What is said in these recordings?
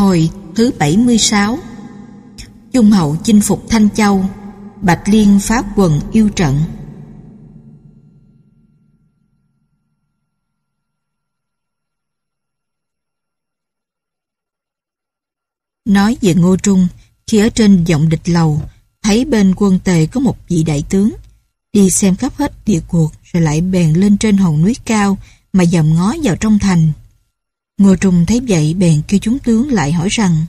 Hồi thứ 76 Trung Hậu chinh phục Thanh Châu Bạch Liên phá quần yêu trận Nói về Ngô Trung Khi ở trên giọng địch lầu Thấy bên quân tề có một vị đại tướng Đi xem khắp hết địa cuộc Rồi lại bèn lên trên hòn núi cao Mà dòm ngó vào trong thành Ngô Trùng thấy vậy bèn kêu chúng tướng lại hỏi rằng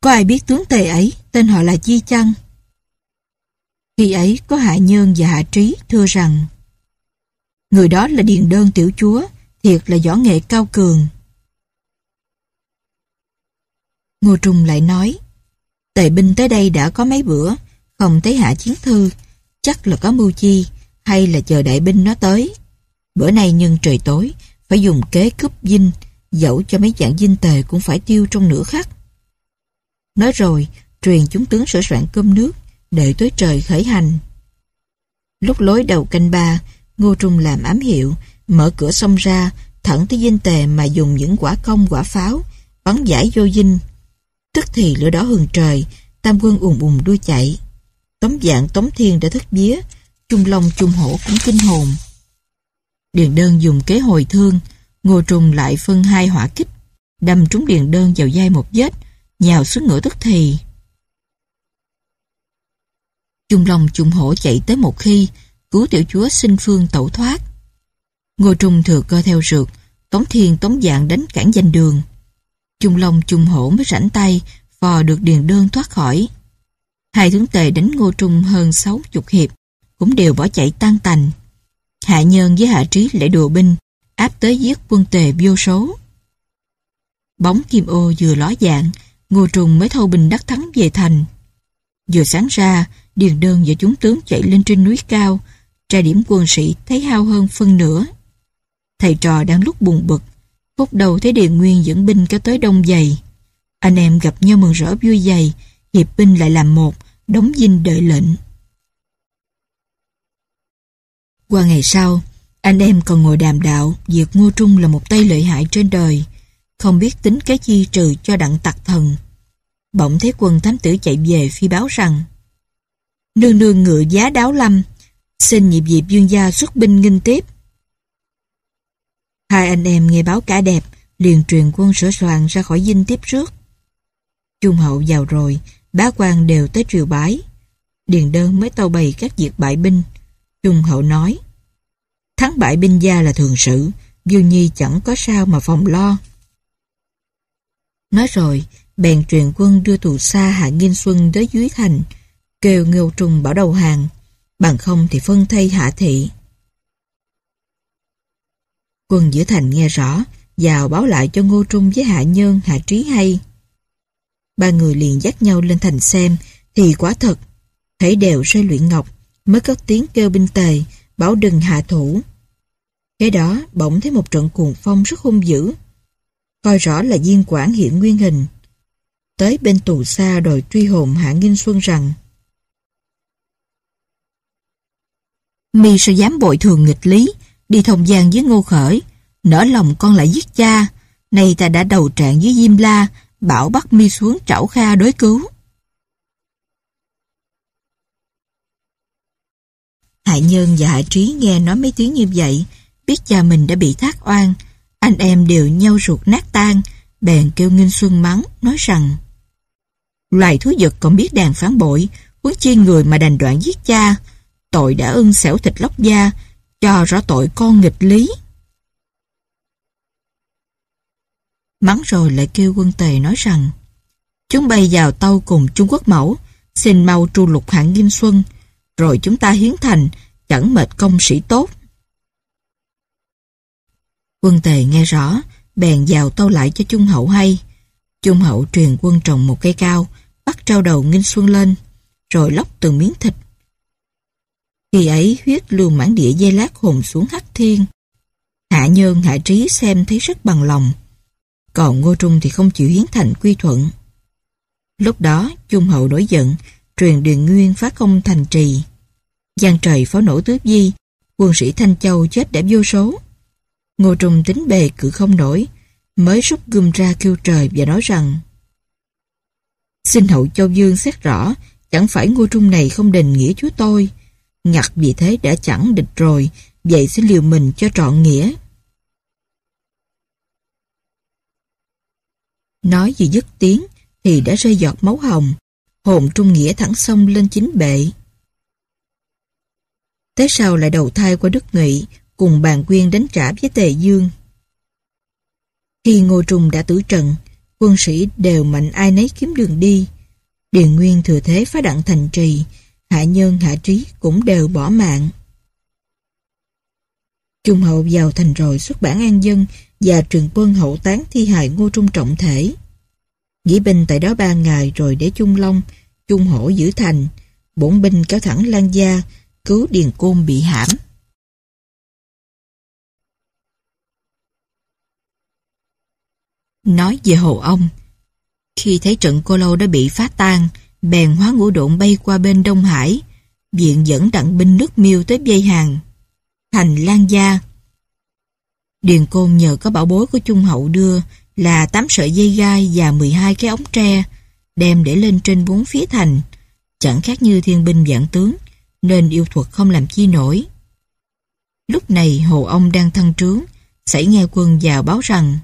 Có ai biết tướng tề ấy, tên họ là Chi chăng? Khi ấy có Hạ Nhơn và Hạ Trí thưa rằng Người đó là Điền Đơn Tiểu Chúa, thiệt là võ nghệ cao cường. Ngô Trùng lại nói Tề binh tới đây đã có mấy bữa, không thấy Hạ Chiến Thư, chắc là có mưu chi, hay là chờ đại binh nó tới. Bữa nay nhân trời tối, phải dùng kế cướp dinh, dẫu cho mấy dạng dinh tề cũng phải tiêu trong nửa khắc. Nói rồi, truyền chúng tướng sửa soạn cơm nước, để tới trời khởi hành. Lúc lối đầu canh ba, Ngô Trung làm ám hiệu, mở cửa sông ra, thẳng tới dinh tề mà dùng những quả công quả pháo, bắn giải vô dinh. Tức thì lửa đỏ hừng trời, tam quân ùn ùn đua chạy. Tống dạng Tống Thiên đã thất vía, Trung Long Trung Hổ cũng kinh hồn. Điền đơn dùng kế hồi thương, Ngô Trùng lại phân hai hỏa kích, đâm trúng điền đơn vào dây một vết, nhào xuống ngựa tức thì. Trung Long Trung Hổ chạy tới một khi, cứu tiểu chúa sinh phương tẩu thoát. Ngô Trung thừa cơ theo rượt, Tống Thiên Tống Dạng đánh cản danh đường. Trung Long Trung Hổ mới rảnh tay, vò được điền đơn thoát khỏi. Hai tướng tề đánh Ngô Trung hơn sáu chục hiệp, cũng đều bỏ chạy tan tành. Hạ Nhân với Hạ Trí lại đùa binh, áp tới giết quân tề vô số. Bóng kim ô vừa ló dạng, Ngô Trùng mới thâu binh đắc thắng về thành. Vừa sáng ra, Điền Đơn và chúng tướng chạy lên trên núi cao, tra điểm quân sĩ thấy hao hơn phân nửa. Thầy trò đang lúc buồn bực, phút đầu thấy Điền Nguyên dẫn binh kéo tới đông dày. Anh em gặp nhau mừng rỡ vui dày, hiệp binh lại làm một, đóng dinh đợi lệnh. Qua ngày sau, anh em còn ngồi đàm đạo việc Ngô Trung là một tay lợi hại trên đời, không biết tính cái chi trừ cho đặng tặc thần. Bỗng thấy quân thám tử chạy về phi báo rằng Nương nương ngựa giá đáo lâm, xin nhịp dịp dương gia xuất binh nghinh tiếp. Hai anh em nghe báo cả đẹp, liền truyền quân sửa soạn ra khỏi dinh tiếp trước. Trung hậu vào rồi, bá quan đều tới triều bái. Điền đơn mới tàu bày các việc bại binh, Trung Hậu nói, thắng bại binh gia là thường sự, Diêu Nhi chẳng có sao mà phòng lo. Nói rồi, bèn truyền quân đưa tù xa Hạ Nghiên Xuân tới dưới thành, kêu Ngưu trung bảo đầu hàng, bằng không thì phân thay hạ thị. Quân giữa thành nghe rõ, vào báo lại cho Ngô Trung với Hạ Nhơn, Hạ Trí hay. Ba người liền dắt nhau lên thành xem, thì quả thật, thấy đều rơi luyện ngọc, mới có tiếng kêu binh tề, bảo đừng hạ thủ. Kế đó, bỗng thấy một trận cuồng phong rất hung dữ. Coi rõ là diên quản hiện nguyên hình. Tới bên tù xa đòi truy hồn Hạ Nghinh Xuân rằng Mi sao dám bội thường nghịch lý, đi thông gian với ngô khởi, nở lòng con lại giết cha. nay ta đã đầu trạng với Diêm La, bảo bắt mi xuống trảo kha đối cứu. Hạ Nhân và Hạ Trí nghe nói mấy tiếng như vậy, biết cha mình đã bị thác oan, anh em đều nhau ruột nát tan, bèn kêu Nghinh Xuân mắng, nói rằng Loài thú vật còn biết đàn phản bội, huống chi người mà đành đoạn giết cha, tội đã ưng xẻo thịt lóc da, cho rõ tội con nghịch lý. Mắng rồi lại kêu quân tề nói rằng Chúng bay vào tâu cùng Trung Quốc mẫu Xin mau tru lục hạng Nghiêm Xuân Rồi chúng ta hiến thành chẳng mệt công sĩ tốt. Quân Tề nghe rõ, bèn vào tâu lại cho Trung Hậu hay. Trung Hậu truyền quân trồng một cây cao, bắt trao đầu Nghinh Xuân lên, rồi lóc từng miếng thịt. Khi ấy huyết lưu mãn địa dây lát hồn xuống hắc thiên. Hạ Nhơn, Hạ Trí xem thấy rất bằng lòng. Còn Ngô Trung thì không chịu hiến thành quy thuận. Lúc đó, Trung Hậu nổi giận, truyền Điền Nguyên phá công thành trì. Giang trời pháo nổ tước di, quân sĩ Thanh Châu chết đã vô số. Ngô Trùng tính bề cự không nổi, mới rút gươm ra kêu trời và nói rằng Xin hậu châu dương xét rõ, chẳng phải ngô trung này không đền nghĩa chúa tôi. Ngặt vì thế đã chẳng địch rồi, vậy xin liều mình cho trọn nghĩa. Nói vừa dứt tiếng thì đã rơi giọt máu hồng, hồn trung nghĩa thẳng sông lên chính bệ. Thế sau lại đầu thai qua Đức Nghị cùng bàn quyên đánh trả với Tề Dương. Khi Ngô Trung đã tử trận, quân sĩ đều mạnh ai nấy kiếm đường đi. Điền Nguyên thừa thế phá đặng thành trì, hạ nhân hạ trí cũng đều bỏ mạng. Trung hậu vào thành rồi xuất bản an dân và trường quân hậu tán thi hài Ngô Trung trọng thể. nghỉ binh tại đó ba ngày rồi để Trung Long, Trung Hổ giữ thành, bổn binh kéo thẳng Lan Gia, cứu Điền Côn bị hãm. Nói về hồ ông, khi thấy trận cô lâu đã bị phá tan, bèn hóa ngũ độn bay qua bên Đông Hải, viện dẫn đặng binh nước miêu tới dây hàng. Thành Lan Gia Điền Côn nhờ có bảo bối của Trung Hậu đưa là 8 sợi dây gai và 12 cái ống tre, đem để lên trên bốn phía thành, chẳng khác như thiên binh vạn tướng, nên yêu thuật không làm chi nổi. Lúc này hồ ông đang thăng trướng, xảy nghe quân vào báo rằng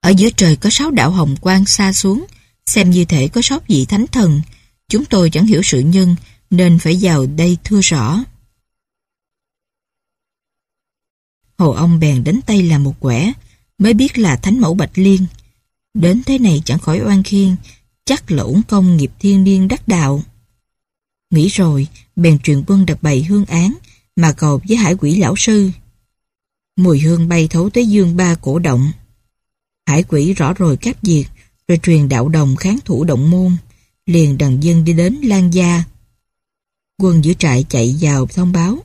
Ở giữa trời có sáu đạo hồng quang xa xuống, xem như thể có sáu vị thánh thần, chúng tôi chẳng hiểu sự nhân nên phải vào đây thưa rõ. Hồ ông bèn đến tay là một quẻ, mới biết là thánh mẫu Bạch Liên. Đến thế này chẳng khỏi oan khiên, chắc là uổng công nghiệp thiên niên đắc đạo. Nghĩ rồi, bèn truyền quân đặt bày hương án, mà cầu với hải quỷ lão sư. Mùi hương bay thấu tới dương ba cổ động. Hải quỷ rõ rồi các diệt, rồi truyền đạo đồng kháng thủ động môn, liền đàn dân đi đến Lan Gia. Quân giữ trại chạy vào thông báo.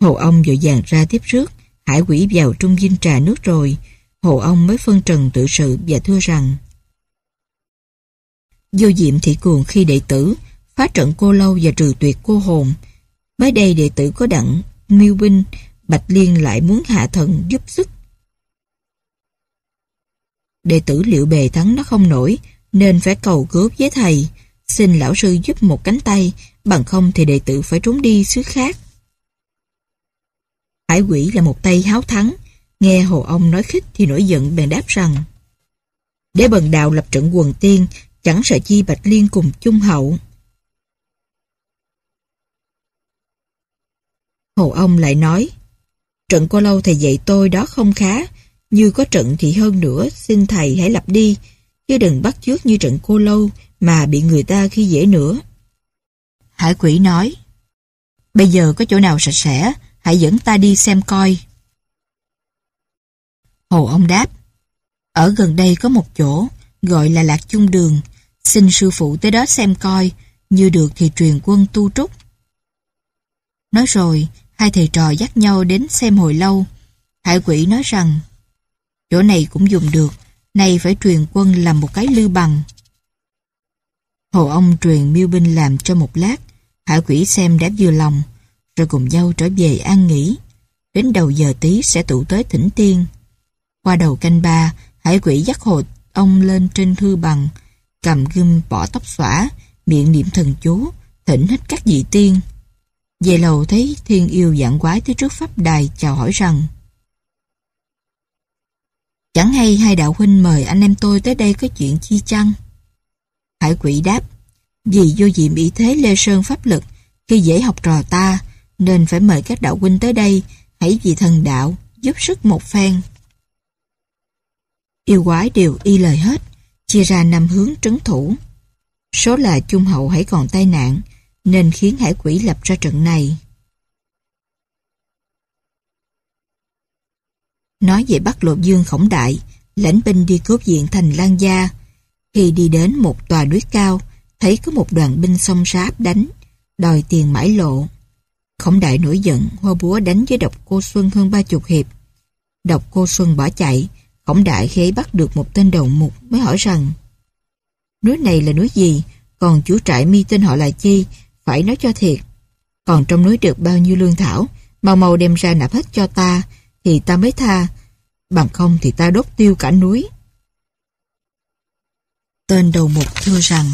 Hồ ông vội vàng ra tiếp trước, hải quỷ vào trung dinh trà nước rồi, hồ ông mới phân trần tự sự và thưa rằng Vô diệm thị cuồng khi đệ tử, phá trận cô lâu và trừ tuyệt cô hồn. Mới đây đệ tử có đặng, miêu binh, Bạch Liên lại muốn hạ thần giúp sức. Đệ tử liệu bề thắng nó không nổi, nên phải cầu cứu với thầy, xin lão sư giúp một cánh tay, bằng không thì đệ tử phải trốn đi xứ khác. Hải quỷ là một tay háo thắng, nghe hồ ông nói khích thì nổi giận bèn đáp rằng Để bần đạo lập trận quần tiên, chẳng sợ chi Bạch Liên cùng chung hậu. Hồ ông lại nói, trận cô lâu thầy dạy tôi đó không khá, như có trận thì hơn nữa, xin thầy hãy lập đi, chứ đừng bắt trước như trận cô lâu mà bị người ta khi dễ nữa. Hải quỷ nói, bây giờ có chỗ nào sạch sẽ, hãy dẫn ta đi xem coi. Hồ ông đáp, ở gần đây có một chỗ, gọi là Lạc Chung Đường, xin sư phụ tới đó xem coi, như được thì truyền quân tu trúc. Nói rồi, Hai thầy trò dắt nhau đến xem hồi lâu. Hải quỷ nói rằng, chỗ này cũng dùng được, nay phải truyền quân làm một cái lư bằng. Hồ ông truyền miêu binh làm cho một lát, hải quỷ xem đã vừa lòng, rồi cùng nhau trở về an nghỉ. Đến đầu giờ tí sẽ tụ tới thỉnh tiên. Qua đầu canh ba, hải quỷ dắt hồ ông lên trên thư bằng, cầm gươm bỏ tóc xõa, miệng niệm thần chú, thỉnh hết các vị tiên. Về lầu thấy thiên yêu dạng quái tới trước pháp đài chào hỏi rằng Chẳng hay hai đạo huynh mời anh em tôi tới đây có chuyện chi chăng? Hải quỷ đáp Vì vô diệm ý thế Lê Sơn pháp lực khi dễ học trò ta nên phải mời các đạo huynh tới đây hãy vì thần đạo giúp sức một phen. Yêu quái đều y lời hết chia ra năm hướng trấn thủ. Số là Trung Hậu hãy còn tai nạn nên khiến hải quỷ lập ra trận này. Nói về bắt lột dương khổng đại, lãnh binh đi cướp diện thành Lan Gia. Khi đi đến một tòa núi cao, thấy có một đoàn binh xông sáp đánh, đòi tiền mãi lộ. Khổng đại nổi giận, hoa búa đánh với độc cô Xuân hơn ba chục hiệp. Độc cô Xuân bỏ chạy, khổng đại khi bắt được một tên đầu mục mới hỏi rằng Núi này là núi gì? Còn chủ trại mi tên họ là chi? phải nói cho thiệt. Còn trong núi được bao nhiêu lương thảo, mau mau đem ra nạp hết cho ta, thì ta mới tha, bằng không thì ta đốt tiêu cả núi. Tên đầu mục thưa rằng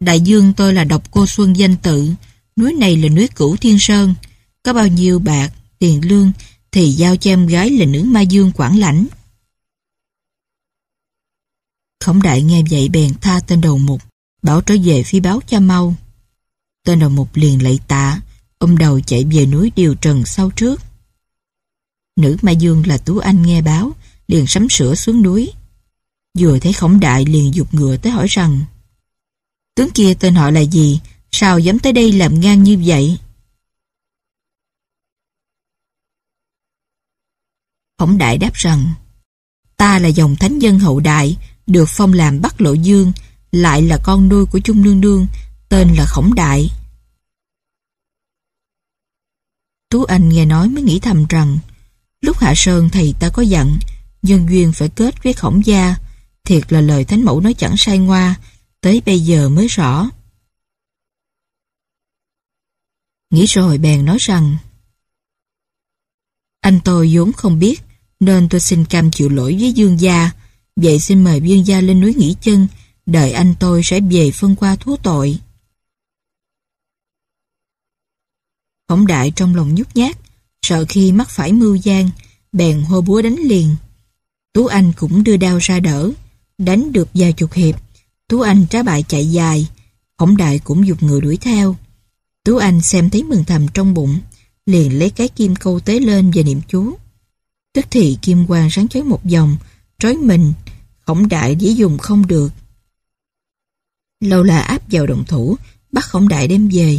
Đại dương tôi là độc cô Xuân danh tự, núi này là núi cửu thiên sơn, có bao nhiêu bạc, tiền lương thì giao cho em gái là nữ ma dương quản lãnh. Khổng đại nghe vậy bèn tha tên đầu mục. Bảo trở về phi báo cha mau. Tên đầu mục liền lạy tạ, ôm đầu chạy về núi điều trần sau trước. Nữ Mai Dương là Tú Anh nghe báo, liền sắm sửa xuống núi. Vừa thấy khổng đại liền dục ngựa tới hỏi rằng Tướng kia tên họ là gì? Sao dám tới đây làm ngang như vậy? Khổng đại đáp rằng Ta là dòng thánh dân hậu đại, được phong làm Bắc Lộ Dương, lại là con nuôi của Chung Nương Nương, tên là Khổng Đại. Tú Anh nghe nói mới nghĩ thầm rằng, lúc Hạ Sơn thầy ta có dặn, nhân duyên phải kết với Khổng Gia, thiệt là lời Thánh Mẫu nói chẳng sai ngoa, tới bây giờ mới rõ. Nghĩ rồi bèn nói rằng, anh tôi vốn không biết, nên tôi xin cam chịu lỗi với Dương Gia, vậy xin mời Dương Gia lên núi nghỉ chân, đợi anh tôi sẽ về phân qua thú tội. Khổng đại trong lòng nhút nhát, sợ khi mắc phải mưu gian, bèn hô búa đánh liền. Tú Anh cũng đưa đao ra đỡ, đánh được vài chục hiệp. Tú Anh trái bại chạy dài, khổng đại cũng dục người đuổi theo. Tú Anh xem thấy mừng thầm trong bụng, liền lấy cái kim câu tế lên và niệm chú. Tức thì kim quang sáng chói một vòng, trói mình, khổng đại dĩ dùng không được, Lâu là áp vào đồng thủ, bắt khổng đại đem về.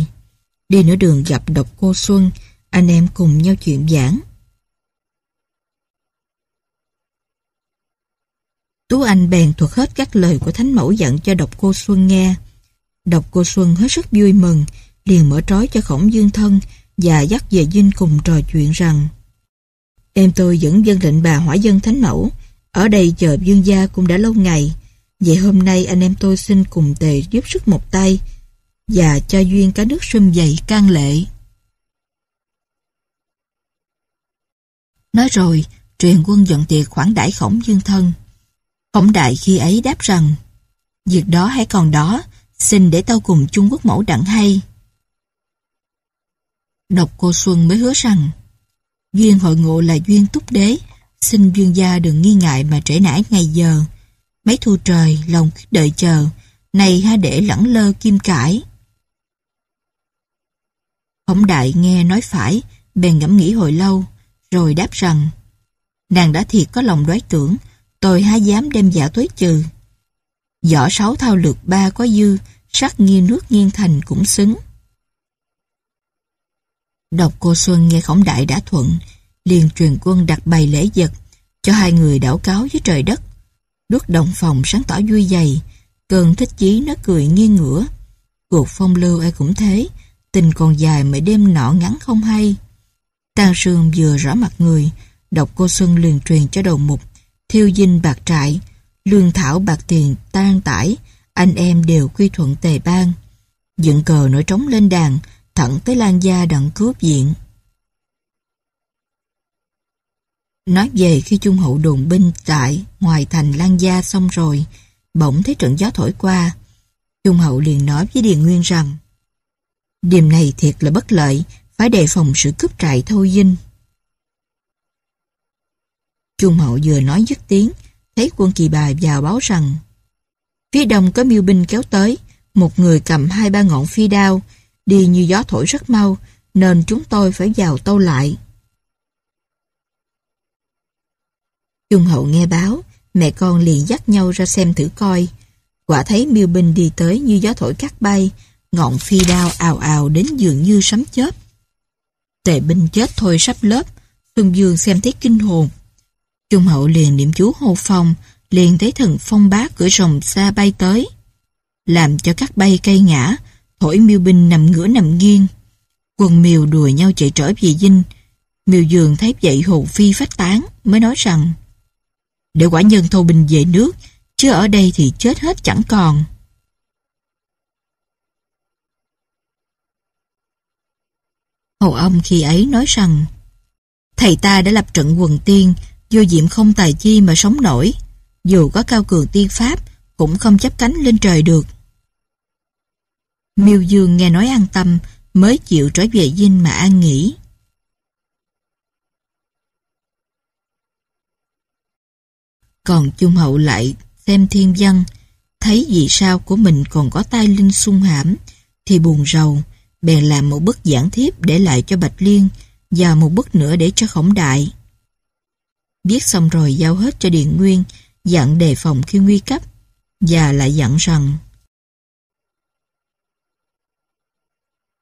Đi nửa đường gặp độc cô Xuân, anh em cùng nhau chuyện giảng. Tú Anh bèn thuật hết các lời của Thánh Mẫu dặn cho độc cô Xuân nghe. Độc cô Xuân hết sức vui mừng, liền mở trói cho khổng dương thân và dắt về dinh cùng trò chuyện rằng Em tôi dẫn dân lệnh bà hỏa dân Thánh Mẫu, ở đây chờ dương gia cũng đã lâu ngày. Vậy hôm nay anh em tôi xin cùng tề giúp sức một tay và cho duyên cá nước sâm dày can lệ. Nói rồi, truyền quân dọn tiệc khoản đãi khổng dương thân. Khổng đại khi ấy đáp rằng, việc đó hãy còn đó, xin để tao cùng Trung Quốc mẫu đặng hay. Độc cô Xuân mới hứa rằng, duyên hội ngộ là duyên túc đế, xin duyên gia đừng nghi ngại mà trễ nải ngày giờ. Mấy thu trời lòng đợi chờ, này ha để lẳng lơ kim cãi Khổng đại nghe nói phải, bèn ngẫm nghĩ hồi lâu, rồi đáp rằng Nàng đã thiệt có lòng đoái tưởng, tôi há dám đem giả tối trừ. Võ sáu thao lược ba có dư, sắc nghiêng nước nghiêng thành cũng xứng. Độc cô Xuân nghe khổng đại đã thuận, liền truyền quân đặt bày lễ vật, cho hai người đảo cáo với trời đất. Nước động phòng sáng tỏ vui dày, cơn thích chí nó cười nghiêng ngửa. Cuộc phong lưu ai cũng thế, tình còn dài mấy đêm nọ ngắn không hay. Tàn sương vừa rõ mặt người, đọc cô Xuân liền truyền cho đầu mục, thiêu dinh bạc trại, lương thảo bạc tiền tan tải, anh em đều quy thuận tề bang. Dựng cờ nổi trống lên đàn, thẳng tới lan gia đặng cướp diện. Nói về khi trung hậu đồn binh tại ngoài thành Lan Gia xong rồi, bỗng thấy trận gió thổi qua. Trung hậu liền nói với Điền Nguyên rằng Điềm này thiệt là bất lợi, phải đề phòng sự cướp trại thâu dinh. Trung hậu vừa nói dứt tiếng, thấy quân kỳ bài vào báo rằng Phía đông có miêu binh kéo tới, một người cầm hai ba ngọn phi đao, đi như gió thổi rất mau, nên chúng tôi phải vào tâu lại. Trung hậu nghe báo, mẹ con liền dắt nhau ra xem thử coi. Quả thấy miêu binh đi tới như gió thổi cắt bay, ngọn phi đao ào ào đến dường như sấm chớp. Tề binh chết thôi sắp lớp, Xuân Dương xem thấy kinh hồn. Trung hậu liền niệm chú hô phong, liền thấy thần phong bá cửa rồng xa bay tới. Làm cho các bay cây ngã, thổi miêu binh nằm ngửa nằm nghiêng. Quần miều đùa nhau chạy trở về dinh. Miêu dường thấy vậy hồn phi phách tán, mới nói rằng để quả nhân thô bình về nước, chứ ở đây thì chết hết chẳng còn. Hầu ông khi ấy nói rằng, thầy ta đã lập trận quần tiên, vô diệm không tài chi mà sống nổi, dù có cao cường tiên pháp, cũng không chấp cánh lên trời được. Miêu Dương nghe nói an tâm, mới chịu trở về dinh mà an nghỉ. Còn Trung Hậu lại xem thiên văn, thấy vì sao của mình còn có tai linh sung hãm, thì buồn rầu, bèn làm một bức giảng thiếp để lại cho Bạch Liên và một bức nữa để cho Khổng Đại. Viết xong rồi giao hết cho Điện Nguyên, dặn đề phòng khi nguy cấp, và lại dặn rằng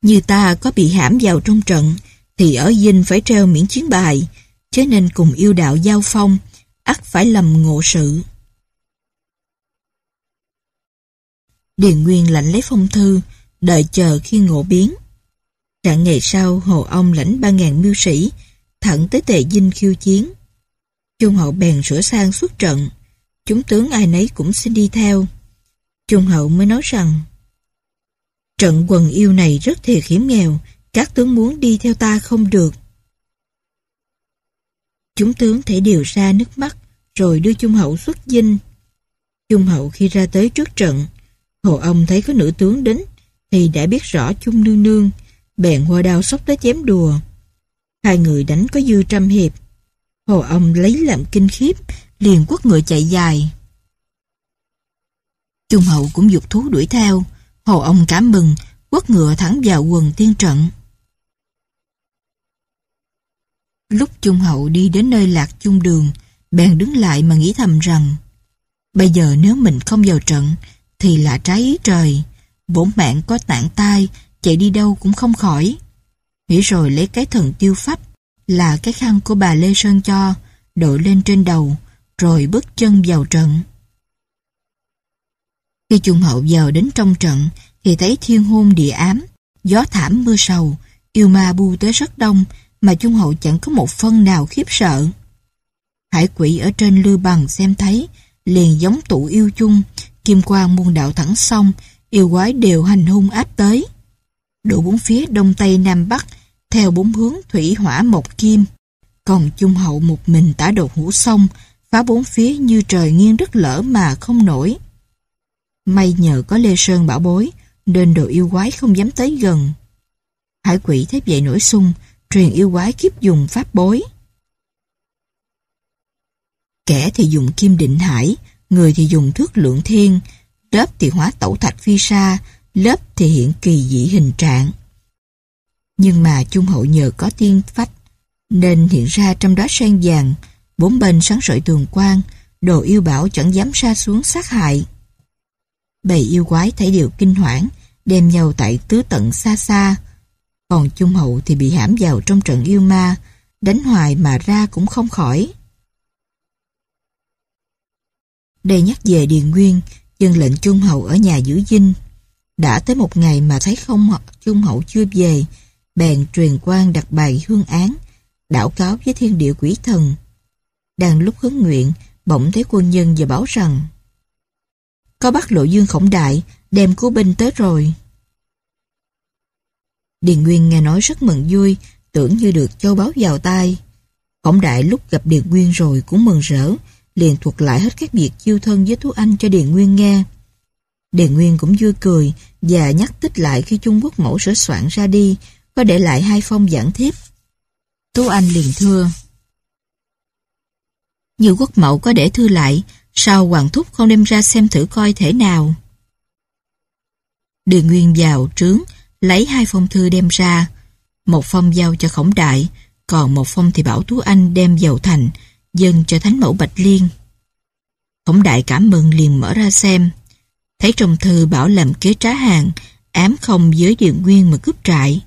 Như ta có bị hãm vào trong trận, thì ở dinh phải treo miễn chiến bài, chứ nên cùng yêu đạo giao phong, ắt phải lầm ngộ sự. Điền Nguyên lãnh lấy phong thư, đợi chờ khi ngộ biến. Rạng ngày sau, Hồ Ông lãnh ba ngàn miêu sĩ, thẳng tới tệ dinh khiêu chiến. Trung hậu bèn sửa sang xuất trận, chúng tướng ai nấy cũng xin đi theo. Trung hậu mới nói rằng, Trận quần yêu này rất thiệt hiểm nghèo, các tướng muốn đi theo ta không được. Chúng tướng thể điều ra nước mắt, rồi đưa Trung Hậu xuất dinh. Trung Hậu khi ra tới trước trận, Hồ ông thấy có nữ tướng đến, thì đã biết rõ chung Nương Nương, bèn hoa đao sóc tới chém đùa. Hai người đánh có dư trăm hiệp. Hồ ông lấy làm kinh khiếp, liền quất ngựa chạy dài. Trung Hậu cũng dục thú đuổi theo, Hồ ông cảm mừng, quất ngựa thẳng vào quần tiên trận. Lúc Trung Hậu đi đến nơi lạc chung đường, bèn đứng lại mà nghĩ thầm rằng bây giờ nếu mình không vào trận thì là trái ý trời bổn mạng có tạng tai chạy đi đâu cũng không khỏi nghĩ rồi lấy cái thần tiêu pháp là cái khăn của bà Lê Sơn cho đội lên trên đầu rồi bước chân vào trận khi Trung Hậu vào đến trong trận thì thấy thiên hôn địa ám gió thảm mưa sầu yêu ma bu tới rất đông mà Trung Hậu chẳng có một phân nào khiếp sợ Hải quỷ ở trên lư bằng xem thấy, liền giống tụ yêu chung, kim quang muôn đạo thẳng sông, yêu quái đều hành hung áp tới. Đủ bốn phía đông tây nam bắc, theo bốn hướng thủy hỏa mộc kim. Còn chung Hậu một mình tả đột hũ sông, phá bốn phía như trời nghiêng đất lỡ mà không nổi. May nhờ có Lê Sơn bảo bối, nên đồ yêu quái không dám tới gần. Hải quỷ thấy vậy nổi sung, truyền yêu quái kiếp dùng pháp bối kẻ thì dùng kim định hải, người thì dùng thước lượng thiên, lớp thì hóa tẩu thạch phi sa, lớp thì hiện kỳ dị hình trạng. Nhưng mà Trung Hậu nhờ có tiên phách, nên hiện ra trong đó sen vàng, bốn bên sáng sợi tường quang, đồ yêu bảo chẳng dám xa xuống sát hại. Bầy yêu quái thấy điều kinh hoảng, đem nhau tại tứ tận xa xa. Còn Trung Hậu thì bị hãm vào trong trận yêu ma, đánh hoài mà ra cũng không khỏi đề nhắc về Điền Nguyên, dân lệnh Trung Hậu ở nhà giữ dinh. Đã tới một ngày mà thấy không Trung Hậu chưa về, bèn truyền quan đặt bài hương án, đảo cáo với thiên địa quỷ thần. Đang lúc hướng nguyện, bỗng thấy quân nhân và báo rằng Có bắt lộ dương khổng đại, đem cứu binh tới rồi. Điền Nguyên nghe nói rất mừng vui, tưởng như được châu báo vào tay. Khổng đại lúc gặp Điền Nguyên rồi cũng mừng rỡ, liền thuật lại hết các việc chiêu thân với Tú Anh cho đề Nguyên nghe. đề Nguyên cũng vui cười và nhắc tích lại khi Trung Quốc mẫu sửa soạn ra đi, có để lại hai phong giảng thiếp. Tú Anh liền thưa. nhiều quốc mẫu có để thư lại, sao Hoàng Thúc không đem ra xem thử coi thể nào? đề Nguyên vào trướng, lấy hai phong thư đem ra. Một phong giao cho khổng đại, còn một phong thì bảo Tú Anh đem vào thành, dâng cho Thánh mẫu Bạch Liên. Khổng đại cảm mừng liền mở ra xem. Thấy trong thư bảo làm kế trá hàng, ám không giới điện nguyên mà cướp trại.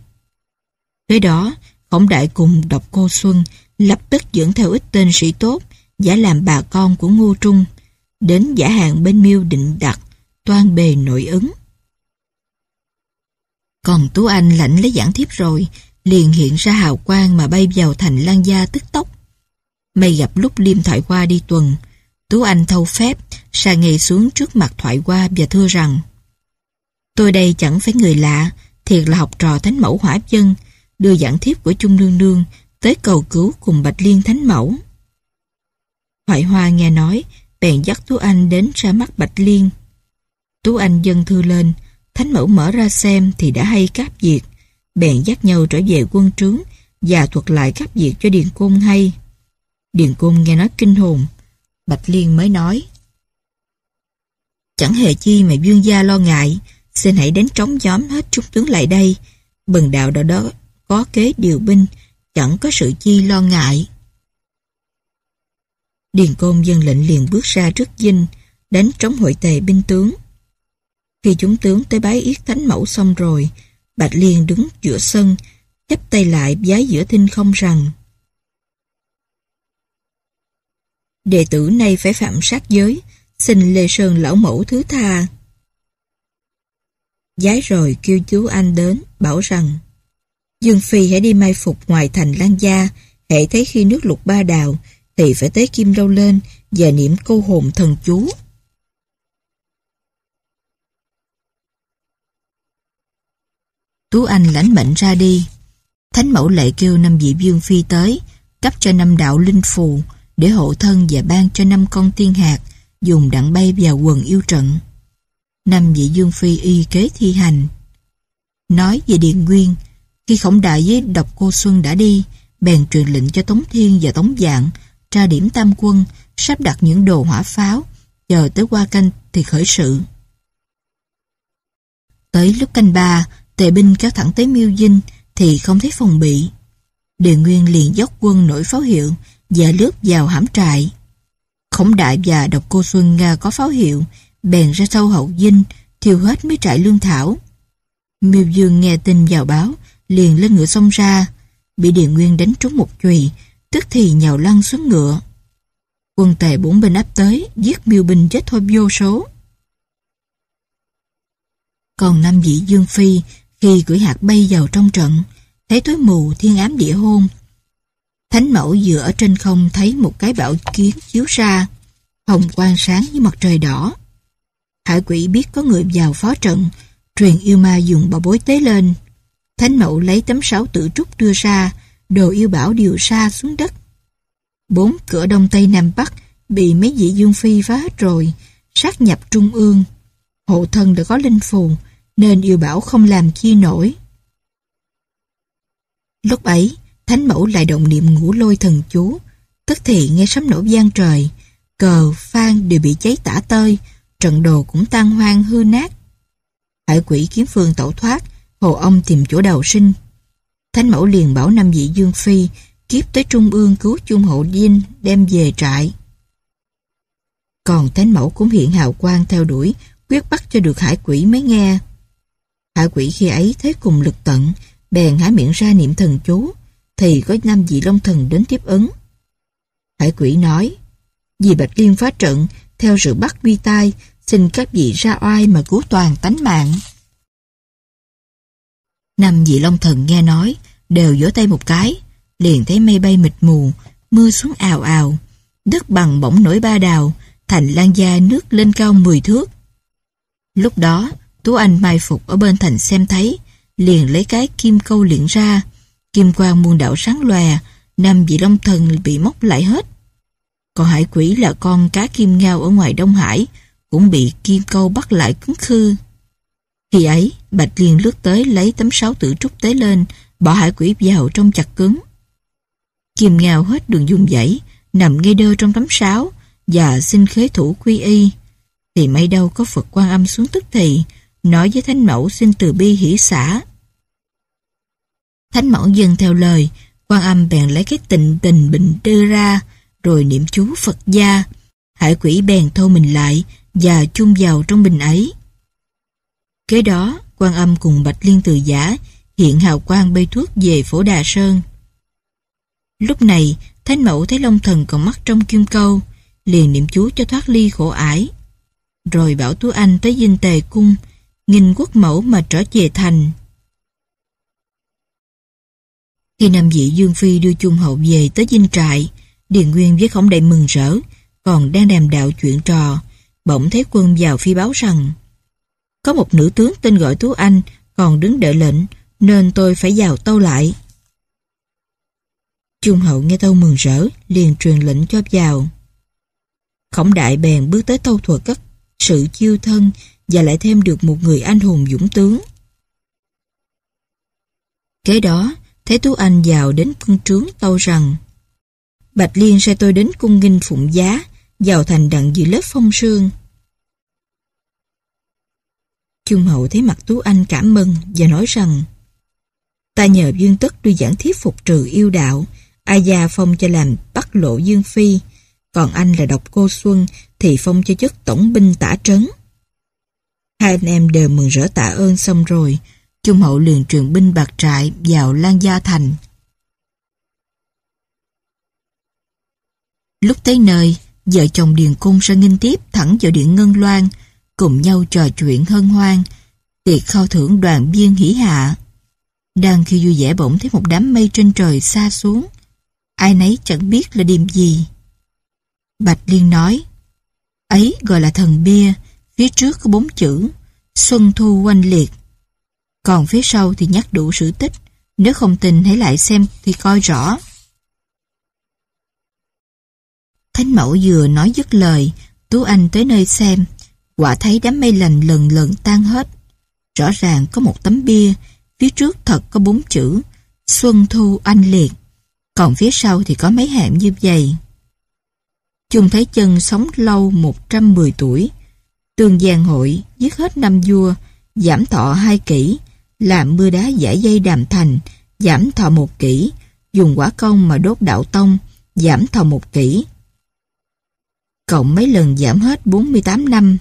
kế đó, khổng đại cùng đọc cô Xuân lập tức dẫn theo ít tên sĩ tốt, giả làm bà con của Ngô Trung, đến giả hàng bên miêu định đặt, toan bề nội ứng. Còn Tú Anh lãnh lấy giảng thiếp rồi, liền hiện ra hào quang mà bay vào thành lan gia tức tốc. Mây gặp lúc Liêm Thoại Hoa đi tuần. Tú Anh thâu phép, sa ngay xuống trước mặt Thoại Hoa và thưa rằng Tôi đây chẳng phải người lạ, thiệt là học trò Thánh Mẫu Hỏa Dân, đưa giảng thiếp của Trung Nương Nương tới cầu cứu cùng Bạch Liên Thánh Mẫu. Thoại Hoa nghe nói, bèn dắt Tú Anh đến ra mắt Bạch Liên. Tú Anh dân thư lên, Thánh Mẫu mở ra xem thì đã hay các diệt bèn dắt nhau trở về quân trướng và thuật lại các diệt cho Điền Côn hay. Điền côn nghe nói kinh hồn. Bạch Liên mới nói. Chẳng hề chi mà Dương gia lo ngại, xin hãy đến trống nhóm hết trung tướng lại đây. Bần đạo đó đó có kế điều binh, chẳng có sự chi lo ngại. Điền Côn dân lệnh liền bước ra trước dinh, đánh trống hội tề binh tướng. Khi chúng tướng tới bái yết thánh mẫu xong rồi, Bạch Liên đứng giữa sân, chắp tay lại giái giữa thinh không rằng đệ tử nay phải phạm sát giới, xin Lê Sơn lão mẫu thứ tha. Giái rồi kêu chú anh đến, bảo rằng Dương Phi hãy đi mai phục ngoài thành Lan Gia, hệ thấy khi nước lục ba đào, thì phải tới kim lâu lên và niệm câu hồn thần chú. Tú Anh lãnh mệnh ra đi. Thánh mẫu lệ kêu năm vị Dương Phi tới, cấp cho năm đạo linh phù, để hộ thân và ban cho năm con tiên hạt dùng đặng bay vào quần yêu trận. Năm vị dương phi y kế thi hành. Nói về Điện Nguyên, khi khổng đại với độc cô Xuân đã đi, bèn truyền lệnh cho Tống Thiên và Tống Dạng tra điểm tam quân, sắp đặt những đồ hỏa pháo, chờ tới qua canh thì khởi sự. Tới lúc canh ba, tề binh kéo thẳng tới miêu dinh thì không thấy phòng bị. Đề Nguyên liền dốc quân nổi pháo hiệu, và lướt vào hãm trại. Khổng đại và độc cô Xuân Nga có pháo hiệu, bèn ra sâu hậu dinh, thiêu hết mấy trại lương thảo. Miêu Dương nghe tin vào báo, liền lên ngựa xông ra, bị Điền Nguyên đánh trúng một chùy, tức thì nhào lăn xuống ngựa. Quân tề bốn bên áp tới, giết miêu binh chết thôi vô số. Còn Nam Dĩ Dương Phi, khi cưỡi hạt bay vào trong trận, thấy tối mù thiên ám địa hôn, Thánh mẫu giữa trên không thấy một cái bão kiến chiếu ra, hồng quang sáng như mặt trời đỏ. Hải quỷ biết có người vào phó trận, truyền yêu ma dùng bảo bối tế lên. Thánh mẫu lấy tấm sáo tự trúc đưa ra, đồ yêu bảo điều xa xuống đất. Bốn cửa đông tây nam bắc bị mấy vị dương phi phá hết rồi, sát nhập trung ương. Hộ thân đã có linh phù, nên yêu bảo không làm chi nổi. Lúc ấy, Thánh mẫu lại động niệm ngũ lôi thần chú. Tức thì nghe sấm nổ gian trời, cờ, phan đều bị cháy tả tơi, trận đồ cũng tan hoang hư nát. Hải quỷ kiếm phương tẩu thoát, hồ ông tìm chỗ đầu sinh. Thánh mẫu liền bảo năm vị dương phi, kiếp tới trung ương cứu chung hộ dinh, đem về trại. Còn thánh mẫu cũng hiện hào quang theo đuổi, quyết bắt cho được hải quỷ mới nghe. Hải quỷ khi ấy thấy cùng lực tận, bèn há miệng ra niệm thần chú thì có năm vị Long Thần đến tiếp ứng. Hải quỷ nói, vì Bạch Liên phá trận, theo sự bắt quy tai, xin các vị ra oai mà cứu toàn tánh mạng. Năm vị Long Thần nghe nói, đều vỗ tay một cái, liền thấy mây bay mịt mù, mưa xuống ào ào, đất bằng bỗng nổi ba đào, thành lan gia nước lên cao mười thước. Lúc đó, Tú Anh mai phục ở bên thành xem thấy, liền lấy cái kim câu liện ra, Kim quang muôn đạo sáng lòe, năm vị long thần bị móc lại hết. Còn hải quỷ là con cá kim ngao ở ngoài Đông Hải, cũng bị kim câu bắt lại cứng khư. Khi ấy, Bạch Liên lướt tới lấy tấm sáo tử trúc tế lên, bỏ hải quỷ vào trong chặt cứng. Kim ngao hết đường dùng dãy, nằm ngay đơ trong tấm sáo và xin khế thủ quy y. Thì may đâu có Phật quan âm xuống tức thì, nói với Thánh Mẫu xin từ bi hỷ xã Thánh mẫu dâng theo lời, quan âm bèn lấy cái tình tình bình đưa ra, rồi niệm chú Phật gia. Hải quỷ bèn thâu mình lại và chung vào trong bình ấy. Kế đó, quan âm cùng Bạch Liên Từ Giả hiện hào quang bay thuốc về phổ Đà Sơn. Lúc này, Thánh Mẫu thấy Long Thần còn mắt trong kim câu, liền niệm chú cho thoát ly khổ ải. Rồi bảo Tú Anh tới dinh tề cung, nghìn quốc mẫu mà trở về thành. Khi Nam Dĩ Dương Phi đưa Trung Hậu về tới dinh trại, Điền Nguyên với khổng Đại mừng rỡ, còn đang đàm đạo chuyện trò, bỗng thấy quân vào phi báo rằng Có một nữ tướng tên gọi Tú Anh còn đứng đợi lệnh, nên tôi phải vào tâu lại. Trung Hậu nghe tâu mừng rỡ, liền truyền lệnh cho vào. Khổng đại bèn bước tới tâu thuật cất sự chiêu thân và lại thêm được một người anh hùng dũng tướng. Kế đó, Thế Tú Anh vào đến cung trướng tâu rằng Bạch Liên sai tôi đến cung nghinh phụng giá, vào thành đặng giữ lớp phong sương. Trung Hậu thấy mặt Tú Anh cảm mừng và nói rằng Ta nhờ Dương Tất đưa giảng thiết phục trừ yêu đạo, a gia phong cho làm bắt lộ Dương Phi, còn anh là độc cô Xuân thì phong cho chức tổng binh tả trấn. Hai anh em đều mừng rỡ tạ ơn xong rồi, Chu hậu liền truyền binh bạc trại vào Lan Gia Thành. Lúc tới nơi, vợ chồng Điền Cung ra nghinh tiếp thẳng vào điện Ngân Loan, cùng nhau trò chuyện hân hoan, tiệc khao thưởng đoàn viên hỉ hạ. Đang khi vui vẻ bỗng thấy một đám mây trên trời xa xuống, ai nấy chẳng biết là điềm gì. Bạch Liên nói, ấy gọi là thần bia, phía trước có bốn chữ, xuân thu oanh liệt. Còn phía sau thì nhắc đủ sự tích, nếu không tin hãy lại xem thì coi rõ. Thánh mẫu vừa nói dứt lời, Tú Anh tới nơi xem, quả thấy đám mây lành lần lần tan hết. Rõ ràng có một tấm bia, phía trước thật có bốn chữ, Xuân Thu Anh Liệt, còn phía sau thì có mấy hẻm như vậy. Chung thấy Chân sống lâu 110 tuổi, Tương Giang Hội giết hết năm vua, giảm thọ hai kỷ, là mưa đá giải dây đàm thành, giảm thọ một kỷ, dùng quả công mà đốt đạo tông, giảm thọ một kỷ. Cộng mấy lần giảm hết 48 năm.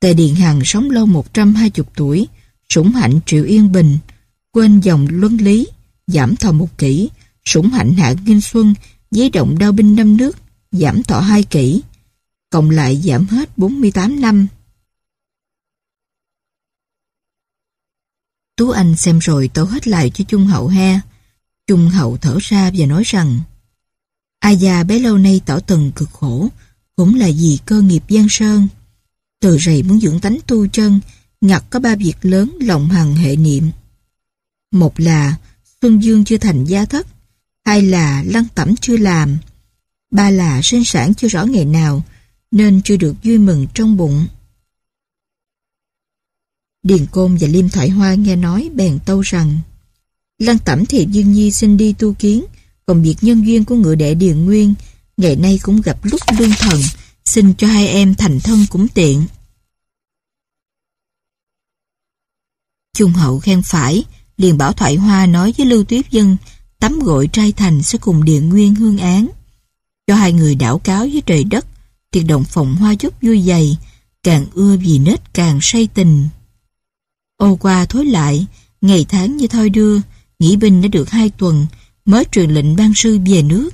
Tề Điền Hằng sống lâu 120 tuổi, sủng hạnh Triệu Yên Bình, quên dòng luân lý, giảm thọ một kỷ, sủng hạnh Hạ Kinh Xuân, giấy động đao binh năm nước, giảm thọ hai kỷ. Cộng lại giảm hết 48 năm. Tú Anh xem rồi tấu hết lại cho Trung Hậu he. Trung Hậu thở ra và nói rằng ai già bé lâu nay tỏ từng cực khổ, cũng là vì cơ nghiệp gian sơn. Từ rầy muốn dưỡng tánh tu chân, ngặt có ba việc lớn lòng hằng hệ niệm. Một là Xuân Dương chưa thành gia thất, hai là lăng tẩm chưa làm, ba là sinh sản chưa rõ ngày nào, nên chưa được vui mừng trong bụng. Điền Côn và Liêm Thải Hoa nghe nói bèn tâu rằng Lăng tẩm thiệp Dương Nhi xin đi tu kiến Còn việc nhân duyên của ngựa đệ Điền Nguyên Ngày nay cũng gặp lúc lương thần Xin cho hai em thành thân cũng tiện Trung hậu khen phải Liền bảo Thoại Hoa nói với Lưu Tuyết Dân Tắm gội trai thành sẽ cùng Điền Nguyên hương án Cho hai người đảo cáo với trời đất Tiệc động phòng hoa chúc vui dày Càng ưa vì nết càng say tình ô qua thối lại, ngày tháng như thoi đưa, nghỉ binh đã được hai tuần, mới truyền lệnh ban sư về nước.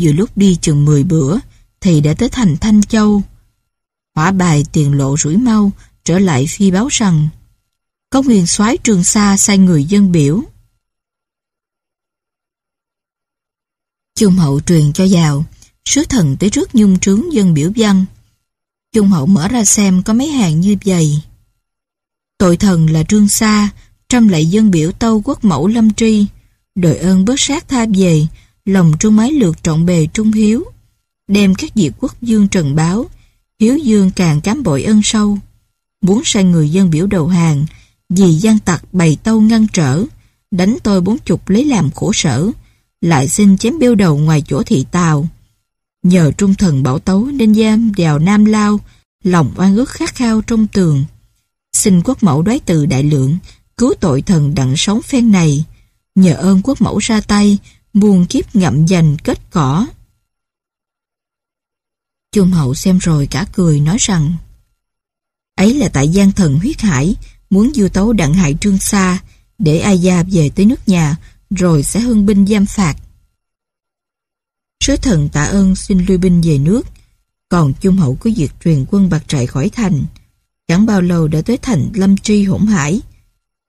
Vừa lúc đi chừng 10 bữa, thì đã tới thành Thanh Châu. Hỏa bài tiền lộ rủi mau, trở lại phi báo rằng có nguyên soái trường sa sai người dân biểu. Trung hậu truyền cho vào, sứ thần tới trước nhung trướng dân biểu văn. Trung hậu mở ra xem có mấy hàng như vậy. Tội thần là trương sa, trăm lệ dân biểu tâu quốc mẫu lâm tri, đội ơn bớt sát tha về, lòng trung mái lượt trọng bề trung hiếu. Đem các diệt quốc dương trần báo, hiếu dương càng cám bội ân sâu. Muốn sai người dân biểu đầu hàng, vì gian tặc bày tâu ngăn trở, đánh tôi bốn chục lấy làm khổ sở, lại xin chém biêu đầu ngoài chỗ thị tàu. Nhờ trung thần bảo tấu nên giam vào Nam Lao, lòng oan ước khát khao trong tường xin quốc mẫu đoái từ đại lượng, cứu tội thần đặng sống phen này. Nhờ ơn quốc mẫu ra tay, buồn kiếp ngậm dành kết cỏ. Chu hậu xem rồi cả cười nói rằng Ấy là tại gian thần huyết hải, muốn du tấu đặng hại trương xa, để A Gia về tới nước nhà, rồi sẽ hưng binh giam phạt. Sứ thần tạ ơn xin lui binh về nước, còn chung Hậu cứ việc truyền quân bạc trại khỏi thành. Chẳng bao lâu đã tới thành Lâm Tri hỗn hải.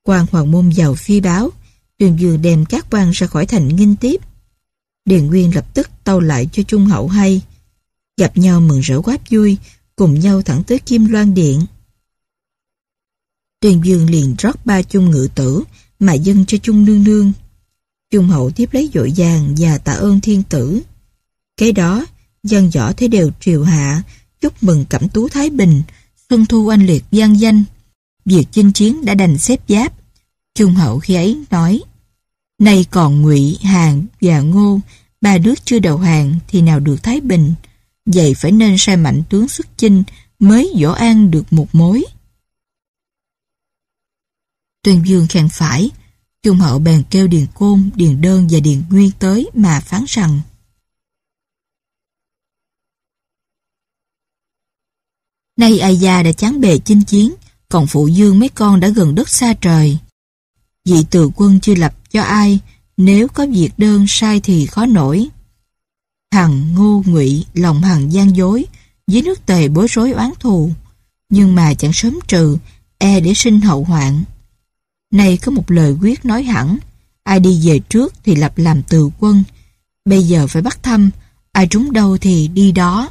quan Hoàng Môn giàu phi báo, Tuyền Dương đem các quan ra khỏi thành nghinh tiếp. Điền Nguyên lập tức tâu lại cho Trung Hậu hay. Gặp nhau mừng rỡ quá vui, cùng nhau thẳng tới Kim Loan Điện. Tuyền Dương liền rót ba chung ngự tử mà dâng cho Chung Nương Nương. Trung Hậu tiếp lấy dội vàng và tạ ơn thiên tử. Kế đó, dân võ thế đều triều hạ, chúc mừng cẩm tú Thái Bình, Xuân Thu Anh Liệt gian danh. Việc chinh chiến đã đành xếp giáp. Trung Hậu khi ấy nói, Nay còn ngụy Hàng và Ngô, ba nước chưa đầu hàng thì nào được Thái Bình. Vậy phải nên sai mạnh tướng xuất chinh mới võ an được một mối. Tuyên Dương khen phải, Trung Hậu bèn kêu Điền Côn, Điền Đơn và Điền Nguyên tới mà phán rằng Nay ai gia đã chán bề chinh chiến, còn phụ dương mấy con đã gần đất xa trời. vị từ quân chưa lập cho ai, nếu có việc đơn sai thì khó nổi. Thằng ngô ngụy lòng hằng gian dối, với nước tề bối rối oán thù, nhưng mà chẳng sớm trừ, e để sinh hậu hoạn. Nay có một lời quyết nói hẳn, ai đi về trước thì lập làm từ quân, bây giờ phải bắt thăm, ai trúng đâu thì đi đó.